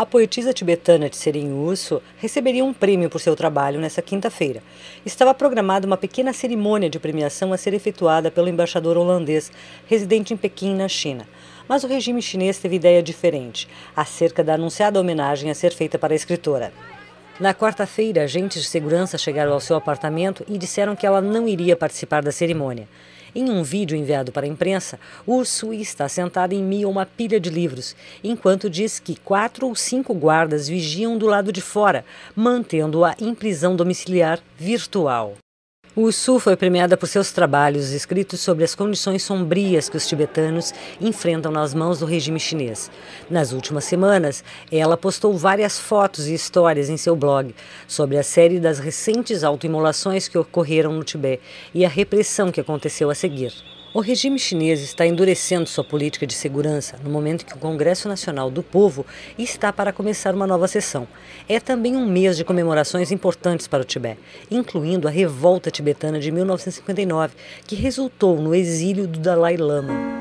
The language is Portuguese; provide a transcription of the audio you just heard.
A poetisa tibetana de Uso receberia um prêmio por seu trabalho nesta quinta-feira. Estava programada uma pequena cerimônia de premiação a ser efetuada pelo embaixador holandês residente em Pequim, na China. Mas o regime chinês teve ideia diferente acerca da anunciada homenagem a ser feita para a escritora. Na quarta-feira, agentes de segurança chegaram ao seu apartamento e disseram que ela não iria participar da cerimônia. Em um vídeo enviado para a imprensa, Ursui está sentada em meio a uma pilha de livros, enquanto diz que quatro ou cinco guardas vigiam do lado de fora, mantendo-a em prisão domiciliar virtual. O Sul foi premiada por seus trabalhos escritos sobre as condições sombrias que os tibetanos enfrentam nas mãos do regime chinês. Nas últimas semanas, ela postou várias fotos e histórias em seu blog sobre a série das recentes autoimolações que ocorreram no Tibete e a repressão que aconteceu a seguir. O regime chinês está endurecendo sua política de segurança no momento que o Congresso Nacional do Povo está para começar uma nova sessão. É também um mês de comemorações importantes para o Tibete, incluindo a revolta tibetana de 1959, que resultou no exílio do Dalai Lama.